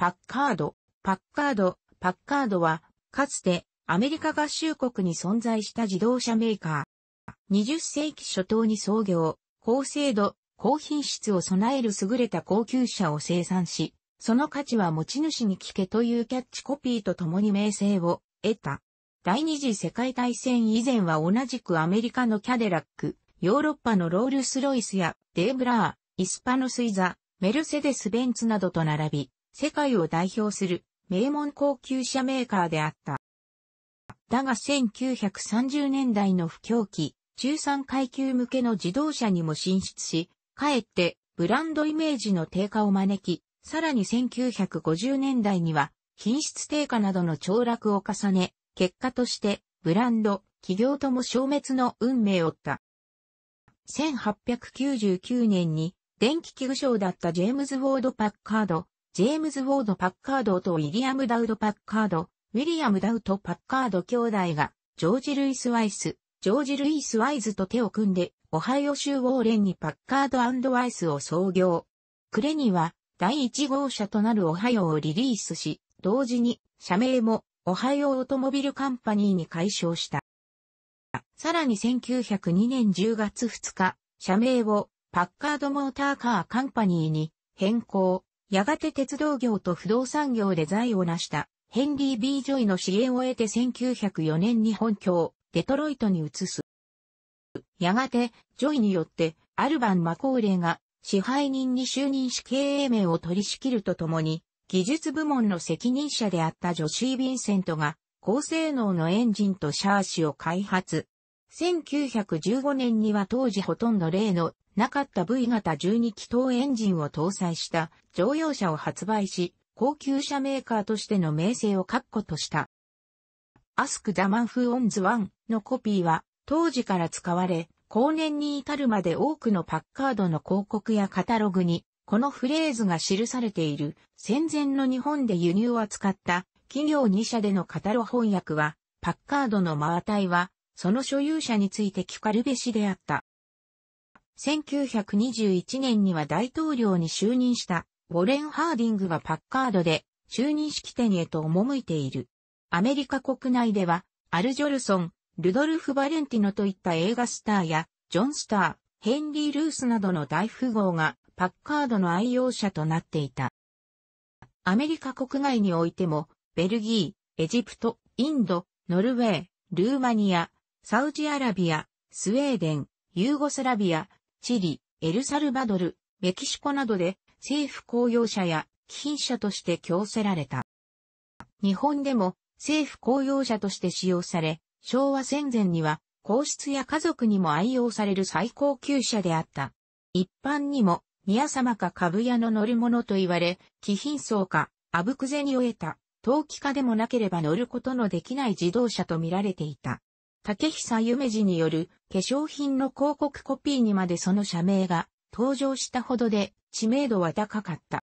パッカード、パッカード、パッカードは、かつてアメリカ合衆国に存在した自動車メーカー。20世紀初頭に創業、高精度、高品質を備える優れた高級車を生産し、その価値は持ち主に聞けというキャッチコピーと共に名声を得た。第二次世界大戦以前は同じくアメリカのキャデラック、ヨーロッパのロールスロイスやデーブラー、イスパノスイザ、メルセデス・ベンツなどと並び、世界を代表する名門高級車メーカーであった。だが1930年代の不況期、中産階級向けの自動車にも進出し、かえってブランドイメージの低下を招き、さらに1950年代には品質低下などの凋落を重ね、結果としてブランド、企業とも消滅の運命を負った。1899年に電気器具商だったジェームズ・ウォード・パッカード、ジェームズ・ウォード・パッカードとウィリアム・ダウド・パッカード、ウィリアム・ダウト・パッカード兄弟が、ジョージ・ルイス・ワイス、ジョージ・ルイス・ワイズと手を組んで、オハイオ州ウォーレンにパッカードワイスを創業。クレには、第1号車となるオハイオをリリースし、同時に、社名も、オハイオオートモビルカンパニーに改称した。さらに1902年10月2日、社名を、パッカードモーターカーカンパニーに変更。やがて鉄道業と不動産業で財を成したヘンリー・ B・ ジョイの支援を得て1904年に本拠デトロイトに移す。やがて、ジョイによって、アルバン・マコーレが支配人に就任し経営名を取り仕切るとともに、技術部門の責任者であったジョシー・ヴィンセントが、高性能のエンジンとシャーシを開発。1915年には当時ほとんど例のなかった V 型12気筒エンジンを搭載した乗用車を発売し、高級車メーカーとしての名声を確固とした。アスク・ダ・マン・フ・オンズ・ワンのコピーは当時から使われ、後年に至るまで多くのパッカードの広告やカタログに、このフレーズが記されている戦前の日本で輸入を扱った企業2社でのカタロ翻訳は、パッカードのマータイは、その所有者について聞かるべしであった。1921年には大統領に就任したウォレン・ハーディングがパッカードで就任式典へと赴いている。アメリカ国内では、アル・ジョルソン、ルドルフ・バレンティノといった映画スターや、ジョン・スター、ヘンリー・ルースなどの大富豪が、パッカードの愛用者となっていた。アメリカ国外においても、ベルギー、エジプト、インド、ノルウェー、ルーマニア、サウジアラビア、スウェーデン、ユーゴスラビア、チリ、エルサルバドル、メキシコなどで政府公用車や貴賓車として供せられた。日本でも政府公用車として使用され、昭和戦前には皇室や家族にも愛用される最高級車であった。一般にも宮様か株屋の乗り物と言われ、貴賓層か、あぶく銭を得た、陶器家でもなければ乗ることのできない自動車と見られていた。竹久夢二による化粧品の広告コピーにまでその社名が登場したほどで知名度は高かった。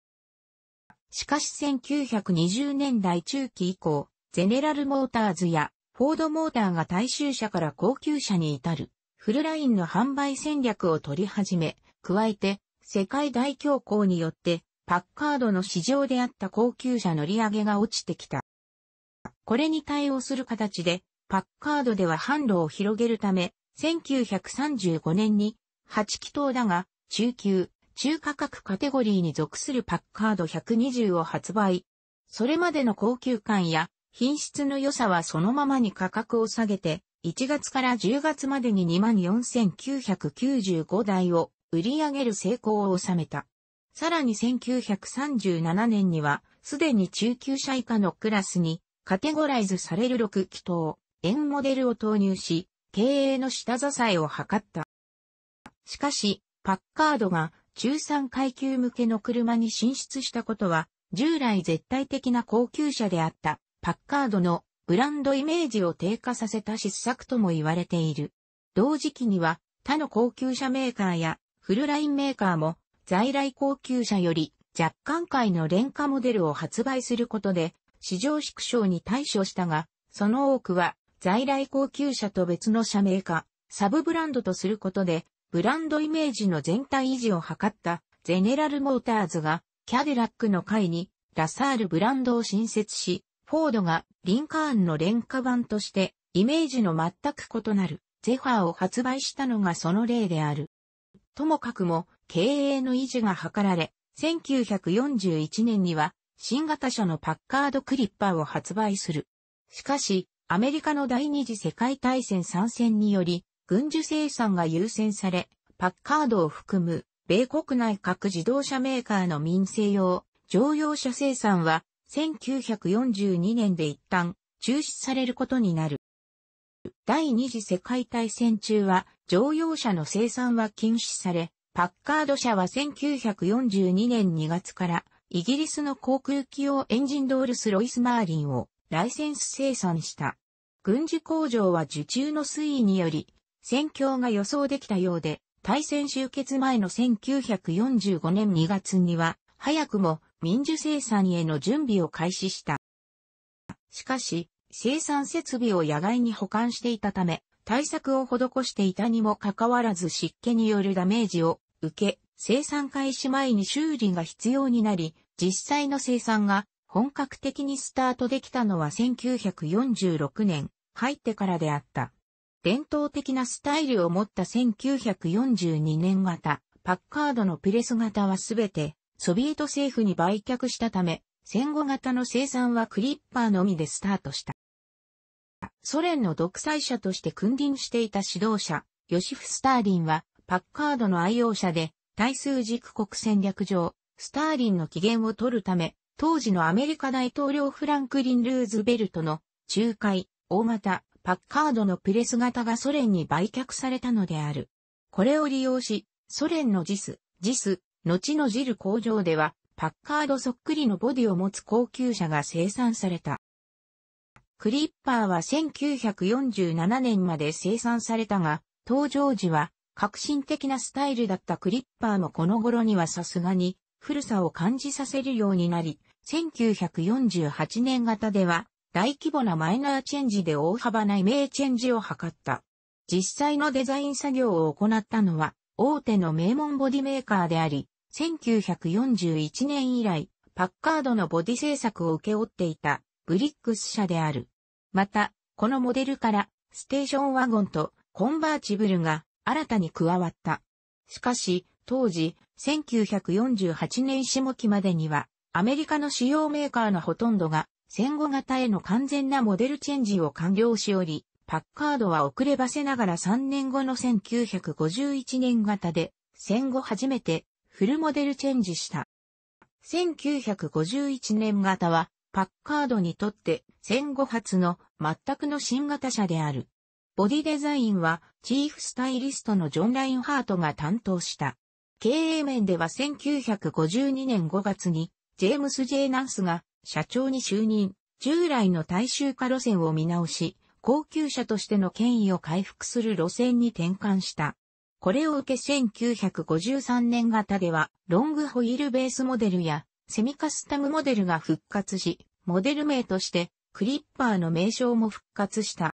しかし1920年代中期以降、ゼネラルモーターズやフォードモーターが大衆車から高級車に至るフルラインの販売戦略を取り始め、加えて世界大恐慌によってパッカードの市場であった高級車乗り上げが落ちてきた。これに対応する形でパッカードでは販路を広げるため、1935年に8気筒だが、中級、中価格カテゴリーに属するパッカード120を発売。それまでの高級感や品質の良さはそのままに価格を下げて、1月から10月までに24,995台を売り上げる成功を収めた。さらに1937年には、すでに中級者以下のクラスにカテゴライズされる6気筒、円モデルを投入し、経営の下支えを図った。しかし、パッカードが中産階級向けの車に進出したことは、従来絶対的な高級車であったパッカードのブランドイメージを低下させた失策とも言われている。同時期には他の高級車メーカーやフルラインメーカーも在来高級車より若干回の廉価モデルを発売することで市場縮小に対処したが、その多くは在来高級車と別の社名化、サブブランドとすることで、ブランドイメージの全体維持を図ったゼネラルモーターズがキャデラックの会にラサールブランドを新設し、フォードがリンカーンの廉価版としてイメージの全く異なるゼファーを発売したのがその例である。ともかくも経営の維持が図られ、1941年には新型車のパッカードクリッパーを発売する。しかし、アメリカの第二次世界大戦参戦により、軍需生産が優先され、パッカードを含む、米国内各自動車メーカーの民生用、乗用車生産は、1942年で一旦、中止されることになる。第二次世界大戦中は、乗用車の生産は禁止され、パッカード社は1942年2月から、イギリスの航空機用エンジンドールス・ロイス・マーリンをライセンス生産した。軍事工場は受注の推移により、戦況が予想できたようで、大戦終結前の1945年2月には、早くも民需生産への準備を開始した。しかし、生産設備を野外に保管していたため、対策を施していたにもかかわらず湿気によるダメージを受け、生産開始前に修理が必要になり、実際の生産が本格的にスタートできたのは1946年入ってからであった。伝統的なスタイルを持った1942年型、パッカードのプレス型はすべてソビエト政府に売却したため、戦後型の生産はクリッパーのみでスタートした。ソ連の独裁者として君臨していた指導者、ヨシフ・スターリンは、パッカードの愛用者で、対数軸国戦略上、スターリンの機嫌を取るため、当時のアメリカ大統領フランクリン・ルーズベルトの仲介、大型、パッカードのプレス型がソ連に売却されたのである。これを利用し、ソ連のジス、ジス、後のジル工場では、パッカードそっくりのボディを持つ高級車が生産された。クリッパーは1947年まで生産されたが、登場時は革新的なスタイルだったクリッパーもこの頃にはさすがに古さを感じさせるようになり、1948年型では大規模なマイナーチェンジで大幅なイメーチェンジを図った。実際のデザイン作業を行ったのは大手の名門ボディメーカーであり、1941年以来、パッカードのボディ制作を受け負っていたブリックス社である。また、このモデルからステーションワゴンとコンバーチブルが新たに加わった。しかし、当時、1948年下期までには、アメリカの主要メーカーのほとんどが、戦後型への完全なモデルチェンジを完了しおり、パッカードは遅ればせながら3年後の1951年型で、戦後初めてフルモデルチェンジした。1951年型は、パッカードにとって戦後初の全くの新型車である。ボディデザインはチーフスタイリストのジョン・ラインハートが担当した。経営面では1952年5月に、ジェームス・ジェイナンスが社長に就任、従来の大衆化路線を見直し、高級車としての権威を回復する路線に転換した。これを受け1953年型では、ロングホイールベースモデルや、セミカスタムモデルが復活し、モデル名として、クリッパーの名称も復活した。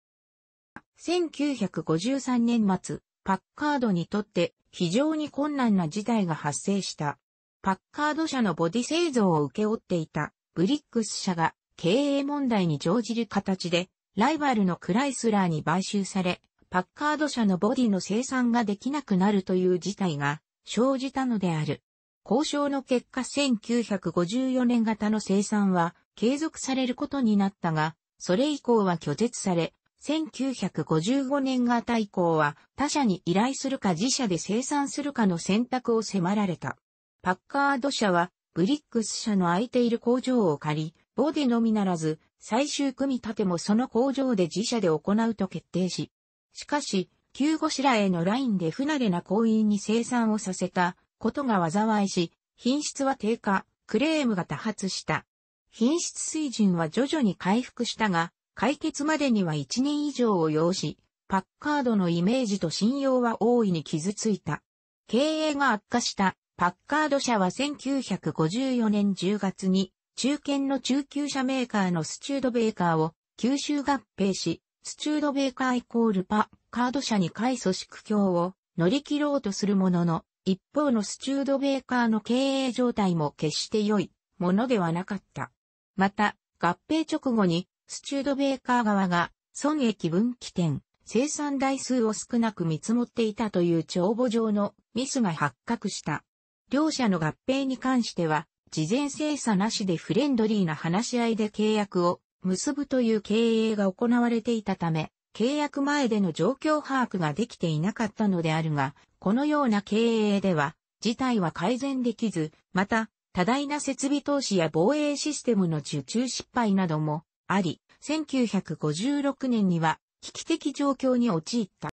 1953年末、パッカードにとって非常に困難な事態が発生した。パッカード社のボディ製造を請け負っていたブリックス社が経営問題に乗じる形でライバルのクライスラーに買収され、パッカード社のボディの生産ができなくなるという事態が生じたのである。交渉の結果1954年型の生産は継続されることになったが、それ以降は拒絶され、1955年型以降は他社に依頼するか自社で生産するかの選択を迫られた。パッカード社はブリックス社の空いている工場を借り、ボデのみならず最終組み立てもその工場で自社で行うと決定し、しかし、急ごしらへのラインで不慣れな行員に生産をさせたことが災いし、品質は低下、クレームが多発した。品質水準は徐々に回復したが、解決までには1年以上を要し、パッカードのイメージと信用は大いに傷ついた。経営が悪化したパッカード社は1954年10月に中堅の中級車メーカーのスチュードベーカーを吸収合併し、スチュードベーカーイコールパッカード社に改組織境を乗り切ろうとするものの、一方のスチュードベーカーの経営状態も決して良いものではなかった。また、合併直後にスチュードベーカー側が、損益分岐点、生産台数を少なく見積もっていたという帳簿上のミスが発覚した。両者の合併に関しては、事前精査なしでフレンドリーな話し合いで契約を結ぶという経営が行われていたため、契約前での状況把握ができていなかったのであるが、このような経営では、事態は改善できず、また、多大な設備投資や防衛システムの受注失敗などもあり、1956年には危機的状況に陥った。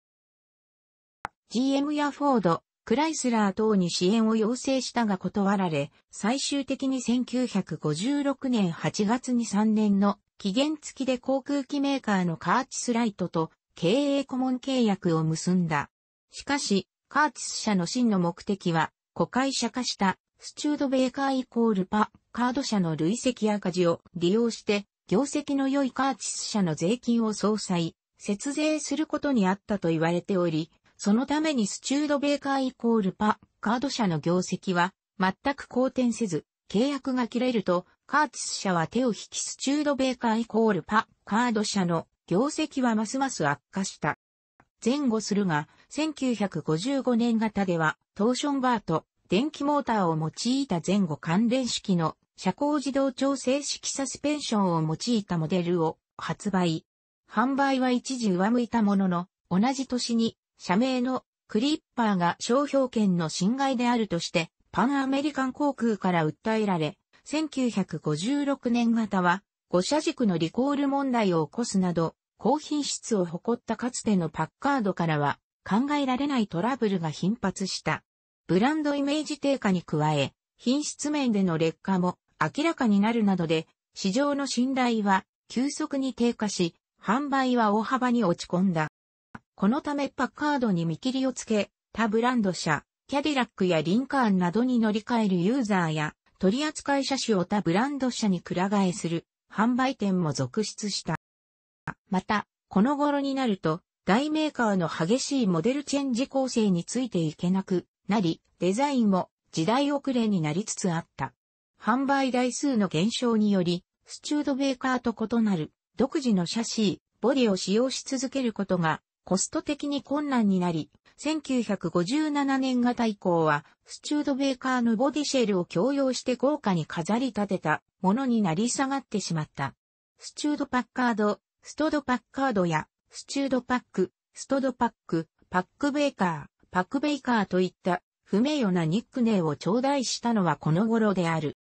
GM やフォード、クライスラー等に支援を要請したが断られ、最終的に1956年8月に3年の期限付きで航空機メーカーのカーチスライトと経営顧問契約を結んだ。しかし、カーチス社の真の目的は、子会社化したスチュードベーカーイコールパ・カード社の累積赤字を利用して業績の良いカーチス社の税金を総裁、節税することにあったと言われており、そのためにスチュードベーカーイコールパ、カード社の業績は全く好転せず、契約が切れると、カーチス社は手を引きスチュードベーカーイコールパ、カード社の業績はますます悪化した。前後するが、1955年型では、トーションバーと電気モーターを用いた前後関連式の車高自動調整式サスペンションを用いたモデルを発売。販売は一時上向いたものの、同じ年に社名のクリッパーが商標権の侵害であるとして、パンアメリカン航空から訴えられ、1956年型は、5社軸のリコール問題を起こすなど、高品質を誇ったかつてのパッカードからは、考えられないトラブルが頻発した。ブランドイメージ低下に加え、品質面での劣化も明らかになるなどで、市場の信頼は急速に低下し、販売は大幅に落ち込んだ。このためパッカードに見切りをつけ、他ブランド車、キャディラックやリンカーンなどに乗り換えるユーザーや、取扱車種を他ブランド車にくら替えする販売店も続出した。また、この頃になると、大メーカーの激しいモデルチェンジ構成についていけなくなり、デザインも時代遅れになりつつあった。販売台数の減少により、スチュードベーカーと異なる独自のシャシー、ボディを使用し続けることがコスト的に困難になり、1957年型以降は、スチュードベーカーのボディシェルを強要して豪華に飾り立てたものになり下がってしまった。スチュードパッカード、ストドパッカードや、スチュードパック、ストドパック、パックベーカー、パックベイカーといった不名誉なニックネーを頂戴したのはこの頃である。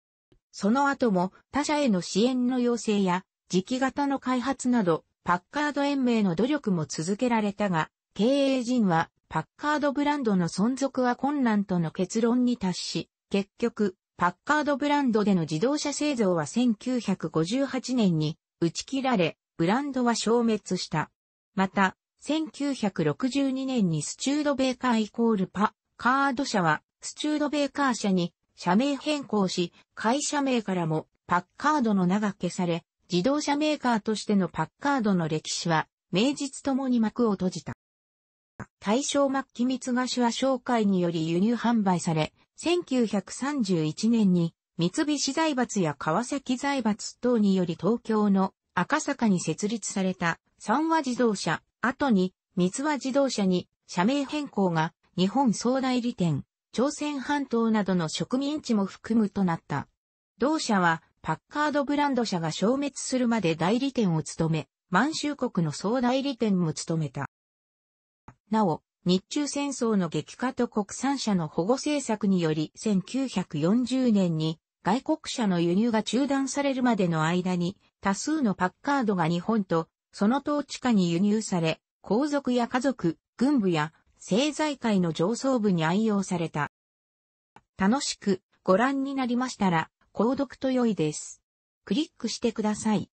その後も他社への支援の要請や、磁気型の開発など、パッカード延命の努力も続けられたが、経営陣はパッカードブランドの存続は困難との結論に達し、結局、パッカードブランドでの自動車製造は1958年に打ち切られ、ブランドは消滅した。また、1962年にスチュードベーカーイコールパッカード社はスチュードベーカー社に社名変更し、会社名からもパッカードの名が消され、自動車メーカーとしてのパッカードの歴史は、名実ともに幕を閉じた。大正末期三菓子は商会により輸入販売され、1931年に三菱財閥や川崎財閥等により東京の赤坂に設立された三和自動車、後に三和自動車に社名変更が日本総代理店朝鮮半島などの植民地も含むとなった。同社は、パッカードブランド社が消滅するまで代理店を務め、満州国の総代理店も務めた。なお、日中戦争の激化と国産車の保護政策により1940年に外国車の輸入が中断されるまでの間に多数のパッカードが日本とその統治下に輸入され、皇族や家族、軍部や政財界の上層部に愛用された。楽しくご覧になりましたら、購読と良いです。クリックしてください。